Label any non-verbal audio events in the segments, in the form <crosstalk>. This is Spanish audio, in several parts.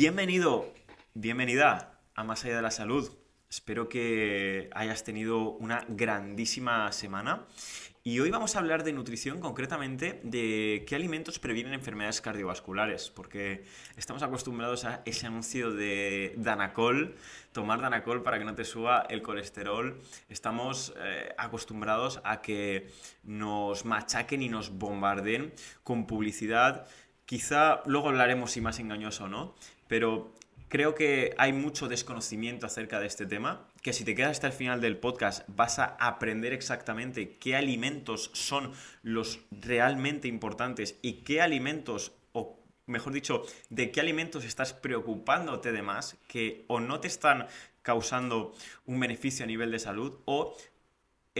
Bienvenido, bienvenida a Más Allá de la Salud. Espero que hayas tenido una grandísima semana. Y hoy vamos a hablar de nutrición, concretamente de qué alimentos previenen enfermedades cardiovasculares, porque estamos acostumbrados a ese anuncio de Danacol, tomar Danacol para que no te suba el colesterol. Estamos eh, acostumbrados a que nos machaquen y nos bombarden con publicidad quizá luego hablaremos si más engañoso o no, pero creo que hay mucho desconocimiento acerca de este tema, que si te quedas hasta el final del podcast vas a aprender exactamente qué alimentos son los realmente importantes y qué alimentos o mejor dicho, de qué alimentos estás preocupándote de más que o no te están causando un beneficio a nivel de salud o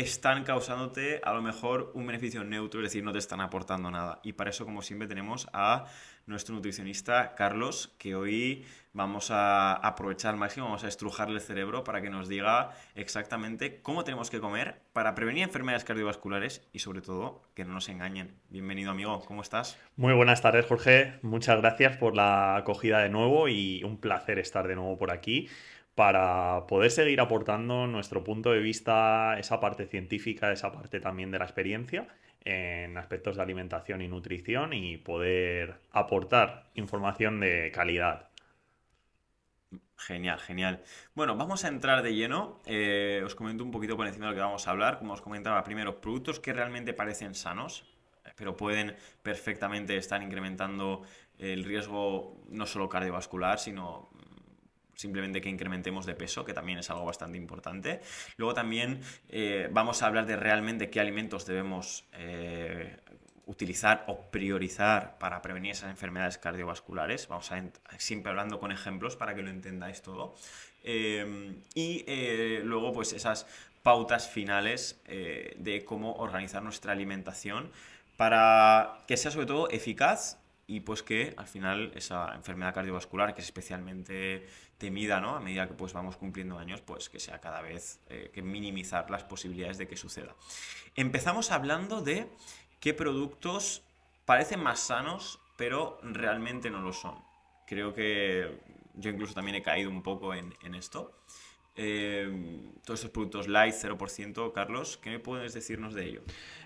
están causándote a lo mejor un beneficio neutro, es decir, no te están aportando nada. Y para eso, como siempre, tenemos a nuestro nutricionista Carlos, que hoy vamos a aprovechar al máximo, vamos a estrujarle el cerebro para que nos diga exactamente cómo tenemos que comer para prevenir enfermedades cardiovasculares y sobre todo que no nos engañen. Bienvenido amigo, ¿cómo estás? Muy buenas tardes Jorge, muchas gracias por la acogida de nuevo y un placer estar de nuevo por aquí para poder seguir aportando nuestro punto de vista, esa parte científica, esa parte también de la experiencia en aspectos de alimentación y nutrición y poder aportar información de calidad. Genial, genial. Bueno, vamos a entrar de lleno. Eh, os comento un poquito por encima de lo que vamos a hablar. Como os comentaba, primero, productos que realmente parecen sanos, eh, pero pueden perfectamente estar incrementando el riesgo no solo cardiovascular, sino simplemente que incrementemos de peso, que también es algo bastante importante. Luego también eh, vamos a hablar de realmente qué alimentos debemos eh, utilizar o priorizar para prevenir esas enfermedades cardiovasculares. Vamos a siempre hablando con ejemplos para que lo entendáis todo. Eh, y luego pues esas pautas finales de cómo organizar nuestra alimentación para que sea sobre todo eficaz y pues que al final esa enfermedad cardiovascular que es especialmente temida ¿no? a medida que pues vamos cumpliendo años pues que sea cada vez eh, que minimizar las posibilidades de que suceda empezamos hablando de qué productos parecen más sanos pero realmente no lo son creo que yo incluso también he caído un poco en, esto eh, todos estos productos light 0% Carlos qué me puedes decirnos de ello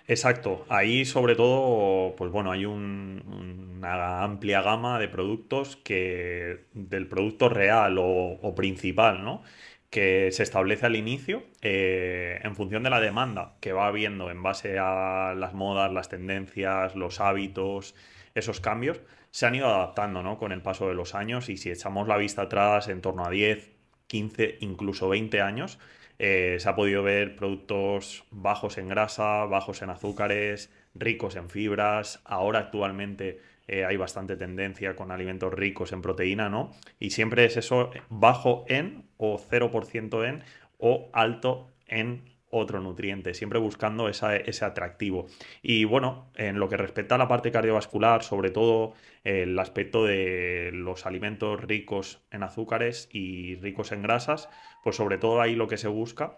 Exacto, ahí sobre todo, pues bueno, hay una amplia gama de productos que del producto real o, principal, ¿no? Que se establece al inicio eh, en función de la demanda que va habiendo en base a las modas, las tendencias, los hábitos, esos cambios, se han ido adaptando, ¿no? Con el paso de los años y si echamos la vista atrás en torno a 10, 15, incluso 20 años, eh, se ha podido ver productos bajos en grasa, bajos en azúcares, ricos en fibras. Ahora actualmente eh, hay bastante tendencia con alimentos ricos en proteína, ¿no? Y siempre es eso bajo en o 0% en o alto en otro nutriente, siempre buscando ese atractivo. Y bueno, en lo que respecta a la parte cardiovascular, sobre todo el aspecto de los alimentos ricos en azúcares y ricos en grasas, pues sobre todo ahí lo que se busca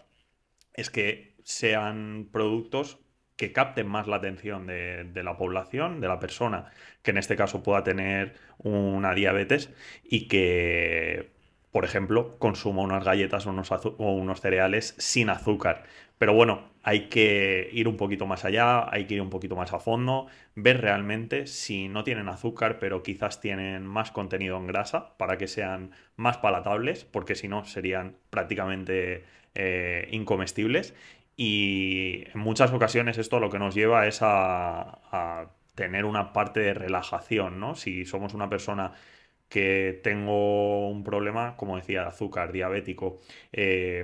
es que sean productos que capten más la atención de, la población, de la persona que en este caso pueda tener una diabetes y que, por ejemplo, consuma unas galletas unos, o unos cereales sin azúcar. Pero bueno, hay que ir un poquito más allá, hay que ir un poquito más a fondo, ver realmente si no tienen azúcar, pero quizás tienen más contenido en grasa para que sean más palatables, porque si no serían prácticamente eh, incomestibles. Y en muchas ocasiones esto lo que nos lleva es a, tener una parte de relajación, ¿no? Si somos una persona que tengo un problema, como decía, azúcar, diabético, eh,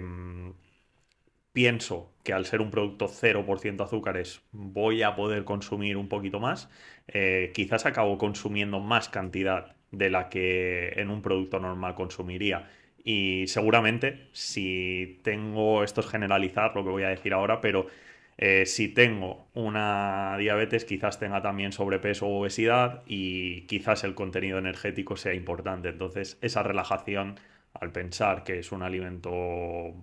pienso que al ser un producto 0% azúcares voy a poder consumir un poquito más, eh, quizás acabo consumiendo más cantidad de la que en un producto normal consumiría. Y seguramente, si tengo, esto es generalizar lo que voy a decir ahora, pero eh, si tengo una diabetes, quizás tenga también sobrepeso o obesidad y quizás el contenido energético sea importante. Entonces, esa relajación al pensar que es un alimento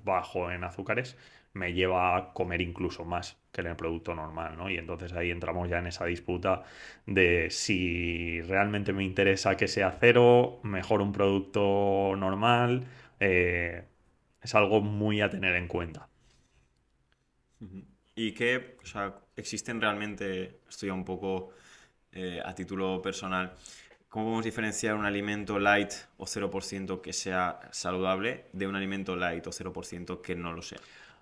bajo en azúcares, me lleva a comer incluso más que en el producto normal, ¿no? Y entonces ahí entramos ya en esa disputa de si realmente me interesa que sea cero, mejor un producto normal, eh, es algo muy a tener en cuenta. ¿Y qué, o sea, existen realmente, Estoy un poco eh, a título personal, ¿cómo podemos diferenciar un alimento light o 0% que sea saludable de un alimento light o 0% que no lo sea?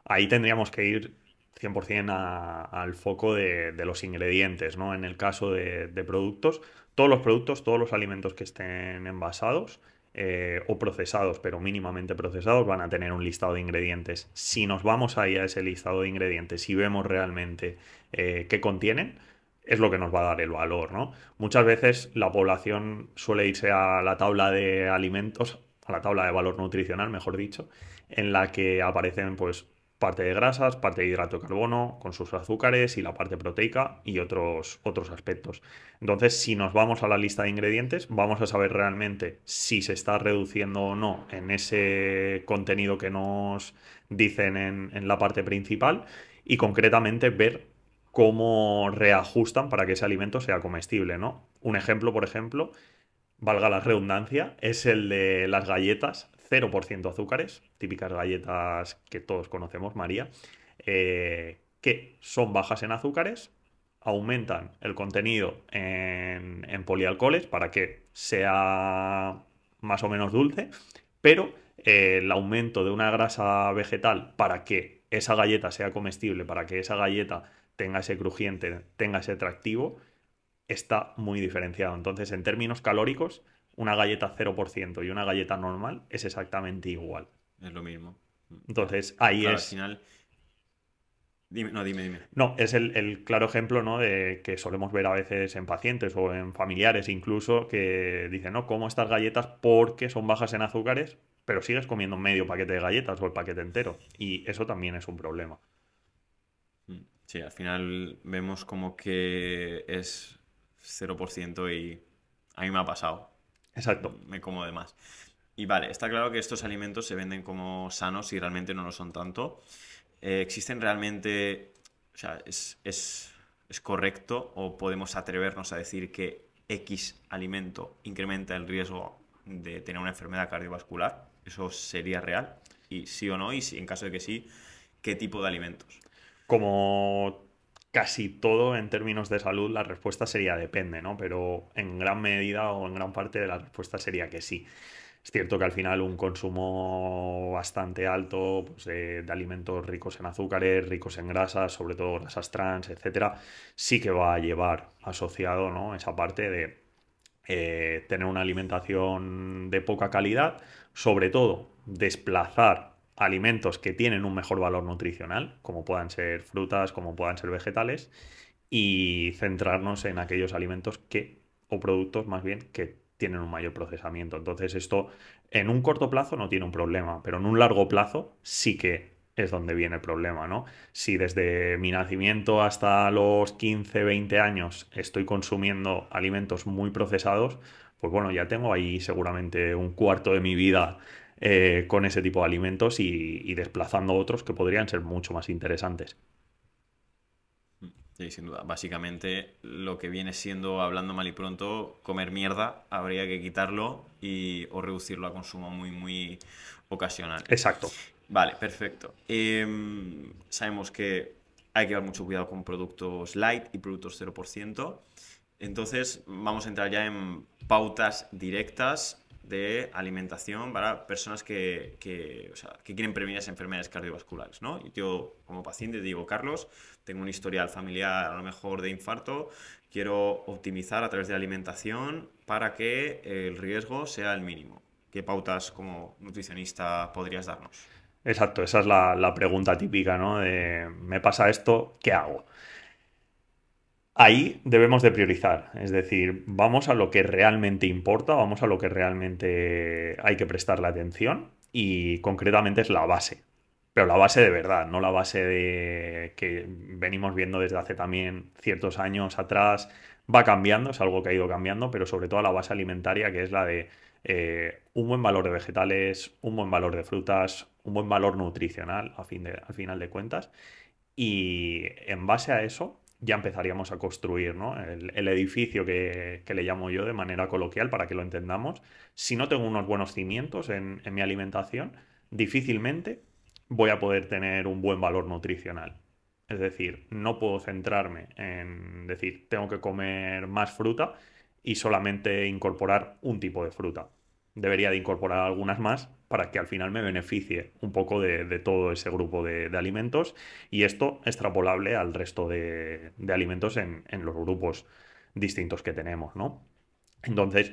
ahí tendríamos que ir 100% al foco de, los ingredientes, ¿no? En el caso de, productos, todos los productos, todos los alimentos que estén envasados eh, o procesados, pero mínimamente procesados, van a tener un listado de ingredientes. Si nos vamos ahí a ese listado de ingredientes y vemos realmente eh, qué contienen, es lo que nos va a dar el valor, ¿no? Muchas veces la población suele irse a la tabla de alimentos, a la tabla de valor nutricional, mejor dicho, en la que aparecen, pues, parte de grasas, parte de hidrato de carbono, con sus azúcares y la parte proteica y otros, otros aspectos. Entonces, si nos vamos a la lista de ingredientes, vamos a saber realmente si se está reduciendo o no en ese contenido que nos dicen en, en la parte principal y concretamente ver cómo reajustan para que ese alimento sea comestible, ¿no? Un ejemplo, por ejemplo, valga la redundancia, es el de las galletas 0% azúcares, típicas galletas que todos conocemos, María, eh, que son bajas en azúcares, aumentan el contenido en, polialcoholes para que sea más o menos dulce, pero eh, el aumento de una grasa vegetal para que esa galleta sea comestible, para que esa galleta tenga ese crujiente, tenga ese atractivo, está muy diferenciado. Entonces, en términos calóricos, una galleta 0% y una galleta normal es exactamente igual. Es lo mismo. Entonces, ahí es. Al final. no, dime, dime. No, es el, claro ejemplo, ¿no? De que solemos ver a veces en pacientes o en familiares incluso que dicen, no, como estas galletas porque son bajas en azúcares, pero sigues comiendo medio paquete de galletas o el paquete entero. Y eso también es un problema. Mm, sí, al final vemos como que es 0% y a mí me ha pasado. Exacto. Me como de más. Y vale, está claro que estos alimentos se venden como sanos y realmente no lo son tanto. Eh, ¿Existen realmente, o sea, es, es correcto o podemos atrevernos a decir que X alimento incrementa el riesgo de tener una enfermedad cardiovascular? ¿Eso sería real? Y sí o no, y si, en caso de que sí, ¿qué tipo de alimentos? Como casi todo en términos de salud la respuesta sería depende, ¿no? Pero en gran medida o en gran parte de la respuesta sería que sí. Es cierto que al final un consumo bastante alto pues, eh, de alimentos ricos en azúcares, ricos en grasas, sobre todo grasas trans, etcétera, sí que va a llevar asociado ¿no? esa parte de eh, tener una alimentación de poca calidad, sobre todo desplazar alimentos que tienen un mejor valor nutricional, como puedan ser frutas, como puedan ser vegetales, y centrarnos en aquellos alimentos que, o productos más bien, que tienen un mayor procesamiento. Entonces esto en un corto plazo no tiene un problema, pero en un largo plazo sí que es donde viene el problema, ¿no? Si desde mi nacimiento hasta los 15, 20 años estoy consumiendo alimentos muy procesados, pues bueno, ya tengo ahí seguramente un cuarto de mi vida eh, con ese tipo de alimentos y, desplazando otros que podrían ser mucho más interesantes. Sí, sin duda. Básicamente lo que viene siendo, hablando mal y pronto, comer mierda, habría que quitarlo y, o reducirlo a consumo muy, muy ocasional. Exacto. Vale, perfecto. Em, sabemos que hay que dar mucho cuidado con productos light y productos 0%. Entonces vamos a entrar ya en pautas directas de alimentación para personas que, que, o sea, quieren prevenir las enfermedades cardiovasculares, ¿no? Y yo como paciente digo, Carlos, tengo un historial familiar a lo mejor de infarto, quiero optimizar a través de la alimentación para que eh, el riesgo sea el mínimo. ¿Qué pautas como nutricionista podrías darnos? Exacto, esa es la, la pregunta típica, ¿no? me pasa esto, ¿qué hago? ahí debemos de priorizar, es decir, vamos a lo que realmente importa, vamos a lo que realmente hay que prestar la atención y concretamente es la base. Pero la base de verdad, no la base de que venimos viendo desde hace también ciertos años atrás. Va cambiando, es algo que ha ido cambiando, pero sobre todo la base alimentaria, que es la de eh, un buen valor de vegetales, un buen valor de frutas, un buen valor nutricional, fin al final de cuentas. Y en base a eso, ya empezaríamos a construir el, edificio que, le llamo yo de manera coloquial para que lo entendamos. Si no tengo unos buenos cimientos en mi alimentación, difícilmente voy a poder tener un buen valor nutricional. Es decir, no puedo centrarme en decir, tengo que comer más fruta y solamente incorporar un tipo de fruta debería de incorporar algunas más para que al final me beneficie un poco de, todo ese grupo de, alimentos y esto extrapolable al resto de, alimentos en, los grupos distintos que tenemos, ¿no? Entonces,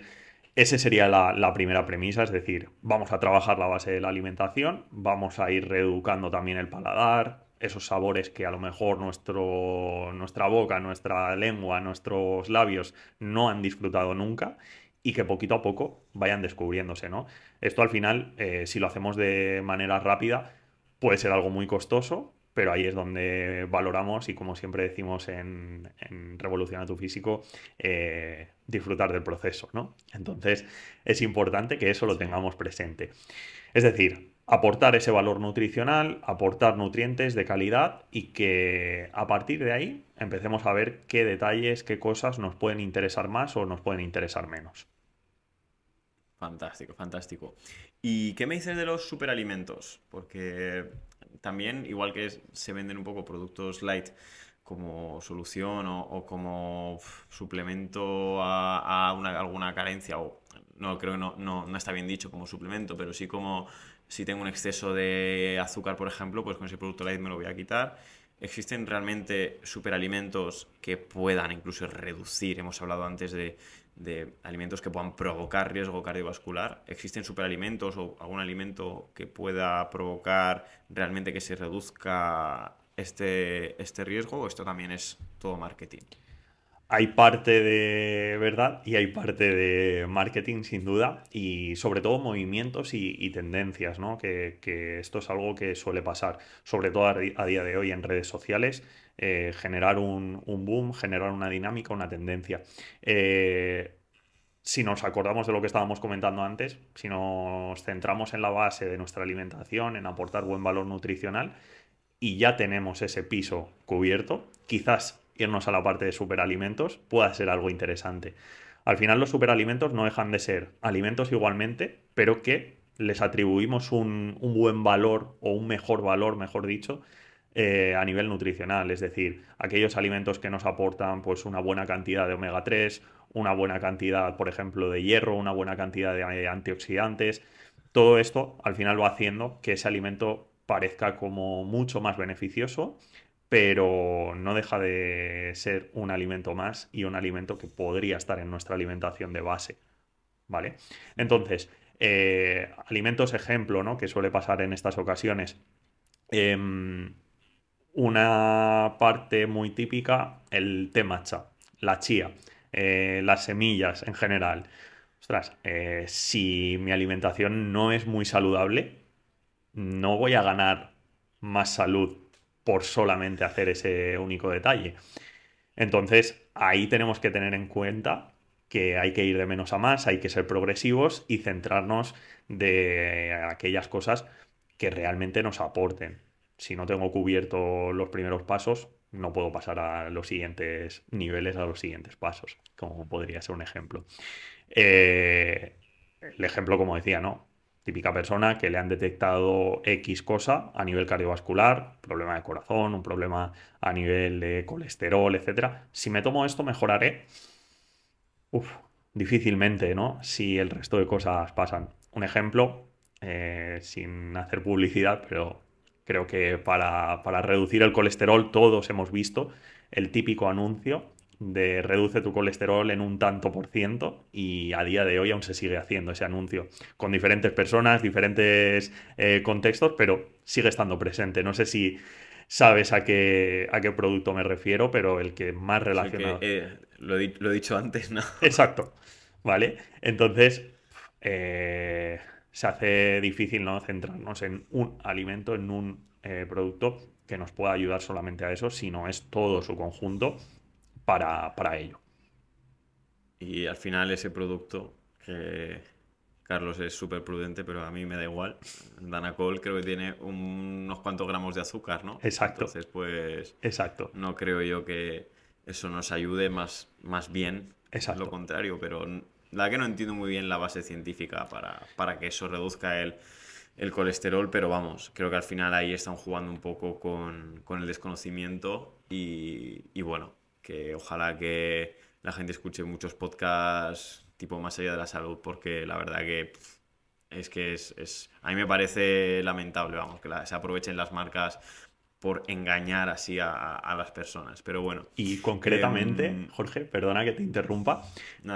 esa sería la, primera premisa, es decir, vamos a trabajar la base de la alimentación, vamos a ir reeducando también el paladar, esos sabores que a lo mejor nuestro, nuestra boca, nuestra lengua, nuestros labios no han disfrutado nunca y que poquito a poco vayan descubriéndose, ¿no? Esto al final, eh, si lo hacemos de manera rápida, puede ser algo muy costoso, pero ahí es donde valoramos y como siempre decimos en, Revolucionar tu físico, eh, disfrutar del proceso, ¿no? Entonces es importante que eso lo tengamos presente. Es decir, aportar ese valor nutricional, aportar nutrientes de calidad y que a partir de ahí empecemos a ver qué detalles, qué cosas nos pueden interesar más o nos pueden interesar menos. Fantástico, fantástico. ¿Y qué me dices de los superalimentos? Porque también, igual que se venden un poco productos light como solución o, como suplemento a, alguna carencia, o no creo que no, no, no, está bien dicho como suplemento, pero sí como si tengo un exceso de azúcar, por ejemplo, pues con ese producto light me lo voy a quitar. ¿Existen realmente superalimentos que puedan incluso reducir? Hemos hablado antes de de alimentos que puedan provocar riesgo cardiovascular. ¿Existen superalimentos o algún alimento que pueda provocar realmente que se reduzca este, este riesgo o esto también es todo marketing? hay parte de verdad y hay parte de marketing, sin duda, y sobre todo movimientos y, tendencias, ¿no? Que, esto es algo que suele pasar, sobre todo a día de hoy en redes sociales, eh, generar un, boom, generar una dinámica, una tendencia. Eh, si nos acordamos de lo que estábamos comentando antes, si nos centramos en la base de nuestra alimentación, en aportar buen valor nutricional, y ya tenemos ese piso cubierto, quizás irnos a la parte de superalimentos pueda ser algo interesante. Al final los superalimentos no dejan de ser alimentos igualmente, pero que les atribuimos un, buen valor o un mejor valor, mejor dicho, eh, a nivel nutricional. Es decir, aquellos alimentos que nos aportan pues, una buena cantidad de omega 3, una buena cantidad, por ejemplo, de hierro, una buena cantidad de antioxidantes. Todo esto al final va haciendo que ese alimento parezca como mucho más beneficioso pero no deja de ser un alimento más y un alimento que podría estar en nuestra alimentación de base. ¿Vale? Entonces, eh, alimentos ejemplo, ¿no? Que suele pasar en estas ocasiones. Em, una parte muy típica, el té matcha, la chía, eh, las semillas en general. Ostras, eh, si mi alimentación no es muy saludable, no voy a ganar más salud por solamente hacer ese único detalle. Entonces, ahí tenemos que tener en cuenta que hay que ir de menos a más, hay que ser progresivos y centrarnos de aquellas cosas que realmente nos aporten. Si no tengo cubierto los primeros pasos, no puedo pasar a los siguientes niveles, a los siguientes pasos, como podría ser un ejemplo. Eh, el ejemplo, como decía, ¿no? típica persona que le han detectado X cosa a nivel cardiovascular, problema de corazón, un problema a nivel de colesterol, etc. Si me tomo esto, mejoraré. difícilmente, ¿no? Si el resto de cosas pasan. Un ejemplo, eh, sin hacer publicidad, pero creo que para, para reducir el colesterol todos hemos visto el típico anuncio de reduce tu colesterol en un tanto por ciento y a día de hoy aún se sigue haciendo ese anuncio con diferentes personas, diferentes eh, contextos, pero sigue estando presente. No sé si sabes a qué, a qué producto me refiero, pero el que más relacionado. Eh, lo, he, dicho antes, ¿no? <laughs> Exacto. Vale. Entonces, eh, se hace difícil ¿no? centrarnos en un alimento, en un producto que nos pueda ayudar solamente a eso, sino es todo su conjunto para, ello. Y al final ese producto que Carlos es súper prudente, pero a mí me da igual. Danacol creo que tiene unos cuantos gramos de azúcar, ¿no? Exacto. Entonces, pues. Exacto. No creo yo que eso nos ayude más, más bien. Exacto. Lo contrario, pero la que no entiendo muy bien la base científica para, que eso reduzca el, colesterol, pero vamos, creo que al final ahí están jugando un poco con, el desconocimiento y bueno, que ojalá que la gente escuche muchos podcasts tipo más allá de la salud, porque la verdad que es que es, a mí me parece lamentable, vamos, que se aprovechen las marcas por engañar así a, las personas. Pero bueno. Y concretamente, em, Jorge, perdona que te interrumpa.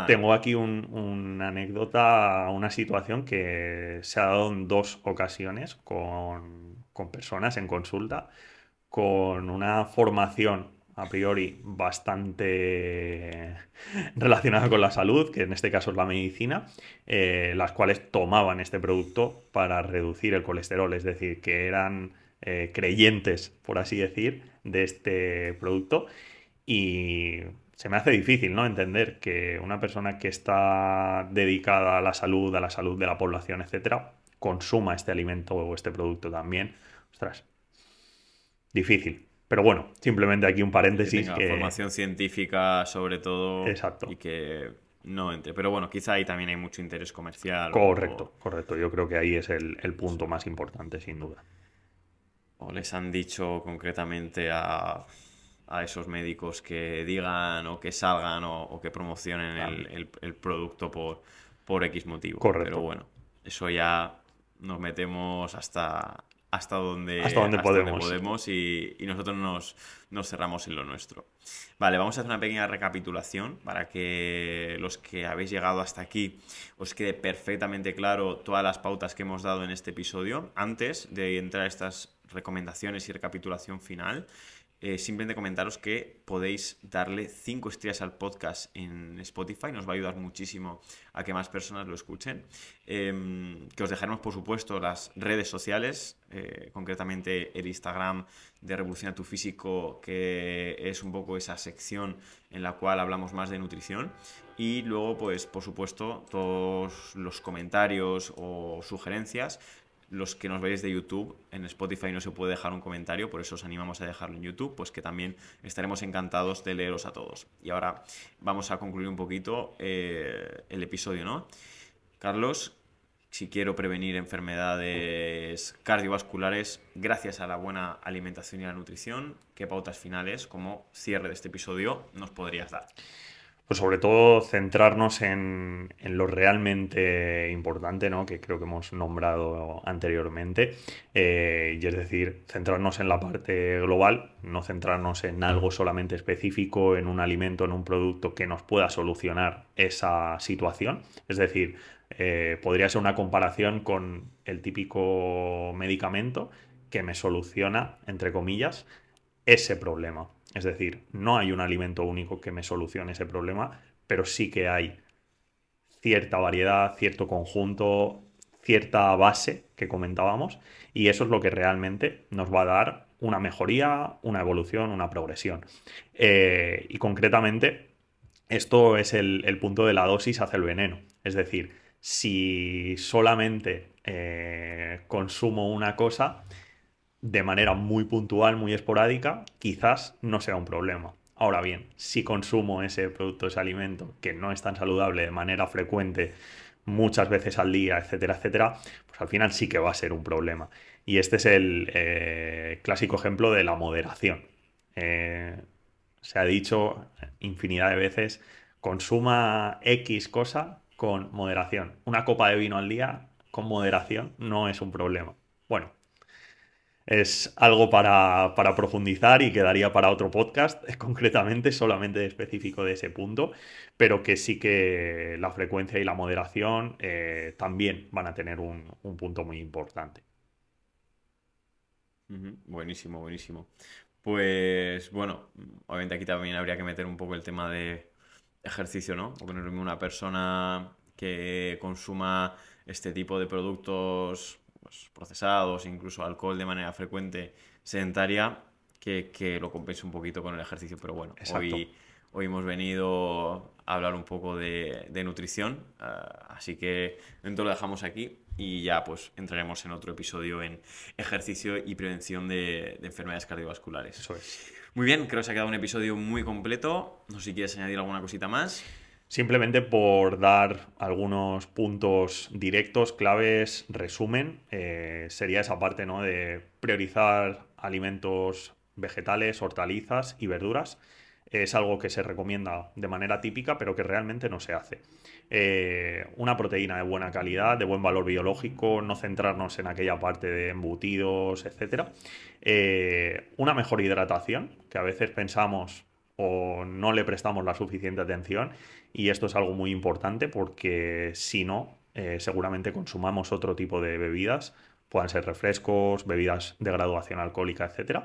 Tengo aquí un, una anécdota, una situación que se ha dado en dos ocasiones con, con personas en consulta, con una formación a priori bastante relacionada con la salud, que en este caso es la medicina, eh, las cuales tomaban este producto para reducir el colesterol, es decir, que eran eh, creyentes, por así decir, de este producto. Y se me hace difícil, ¿no? Entender que una persona que está dedicada a la salud, a la salud de la población, etcétera, consuma este alimento o este producto también. Ostras, difícil. Pero bueno, simplemente aquí un paréntesis. Que formación científica sobre todo. Exacto. Y que no entre. Pero bueno, quizá ahí también hay mucho interés comercial. Correcto, correcto. Yo creo que ahí es el, punto más importante, sin duda. ¿O les han dicho concretamente a, esos médicos que digan o que salgan o, que promocionen el, producto por, por X motivo? Correcto. Pero bueno, eso ya nos metemos hasta, hasta donde, hasta podemos, y, nosotros nos, nos cerramos en lo nuestro. Vale, vamos a hacer una pequeña recapitulación para que los que habéis llegado hasta aquí os quede perfectamente claro todas las pautas que hemos dado en este episodio antes de entrar a estas recomendaciones y recapitulación final. Eh, simplemente comentaros que podéis darle 5 estrellas al podcast en Spotify, nos va a ayudar muchísimo a que más personas lo escuchen. Em, que os dejaremos, por supuesto, las redes sociales, eh, concretamente el Instagram de a tu Físico, que es un poco esa sección en la cual hablamos más de nutrición. Y luego, pues, por supuesto, todos los comentarios o sugerencias los que nos veis de YouTube, en Spotify no se puede dejar un comentario, por eso os animamos a dejarlo en YouTube, pues que también estaremos encantados de leeros a todos. Y ahora vamos a concluir un poquito eh, el episodio, ¿no? Carlos, si quiero prevenir enfermedades cardiovasculares gracias a la buena alimentación y la nutrición, ¿qué pautas finales como cierre de este episodio nos podrías dar? pues sobre todo centrarnos en, lo realmente importante, ¿no? que creo que hemos nombrado anteriormente, eh, y es decir, centrarnos en la parte global, no centrarnos en algo solamente específico, en un alimento, en un producto que nos pueda solucionar esa situación. Es decir, eh, podría ser una comparación con el típico medicamento que me soluciona, entre comillas, ese problema. Es decir, no hay un alimento único que me solucione ese problema, pero sí que hay cierta variedad, cierto conjunto, cierta base que comentábamos, y eso es lo que realmente nos va a dar una mejoría, una evolución, una progresión. Eh, y concretamente, esto es el, punto de la dosis hacia el veneno. Es decir, si solamente eh, consumo una cosa, de manera muy puntual, muy esporádica, quizás no sea un problema. Ahora bien, si consumo ese producto, ese alimento que no es tan saludable de manera frecuente, muchas veces al día, etcétera, etcétera, pues al final sí que va a ser un problema. Y este es el eh, clásico ejemplo de la moderación. Eh, se ha dicho infinidad de veces, consuma X cosa con moderación. Una copa de vino al día con moderación no es un problema. Bueno, es algo para, profundizar y quedaría para otro podcast, <laughs> concretamente solamente específico de ese punto, pero que sí que la frecuencia y la moderación eh, también van a tener un, punto muy importante. Buenísimo, buenísimo. Pues bueno, obviamente aquí también habría que meter un poco el tema de ejercicio, ¿no? Ponerme una persona que consuma este tipo de productos pues, procesados, incluso alcohol de manera frecuente, sedentaria, que, lo compense un poquito con el ejercicio. Pero bueno, hoy, hoy hemos venido a hablar un poco de, nutrición, ah, así que lo dejamos aquí y ya pues entraremos en otro episodio en ejercicio y prevención de, enfermedades cardiovasculares. Muy bien, creo que se ha quedado un episodio muy completo. No sé si quieres añadir alguna cosita más. Simplemente por dar algunos puntos directos, claves, resumen, eh, sería esa parte ¿no? de priorizar alimentos vegetales, hortalizas y verduras. Es algo que se recomienda de manera típica, pero que realmente no se hace. Eh, una proteína de buena calidad, de buen valor biológico, no centrarnos en aquella parte de embutidos, etc. Eh, una mejor hidratación, que a veces pensamos o no le prestamos la suficiente atención y esto es algo muy importante porque si no, eh, seguramente consumamos otro tipo de bebidas, puedan ser refrescos, bebidas de graduación alcohólica, etc.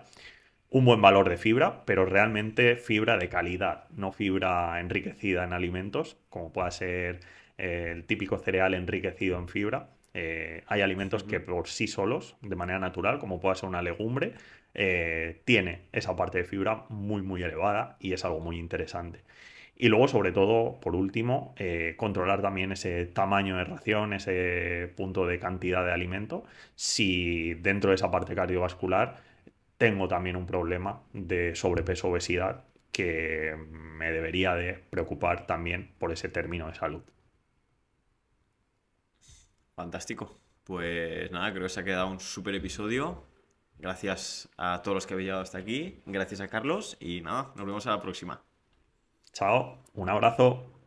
un buen valor de fibra, pero realmente fibra de calidad, no fibra enriquecida en alimentos, como pueda ser eh, el típico cereal enriquecido en fibra, eh, hay alimentos que por sí solos, de manera natural, como pueda ser una legumbre, eh, tiene esa parte de fibra muy, muy elevada y es algo muy interesante. Y luego, sobre todo, por último, eh, controlar también ese tamaño de ración, ese punto de cantidad de alimento, si dentro de esa parte cardiovascular tengo también un problema de sobrepeso, obesidad, que me debería de preocupar también por ese término de salud. Fantástico. Pues nada, creo que se ha quedado un super episodio. Gracias a todos los que habéis llegado hasta aquí. Gracias a Carlos. Y nada, nos vemos a la próxima. Chao, un abrazo.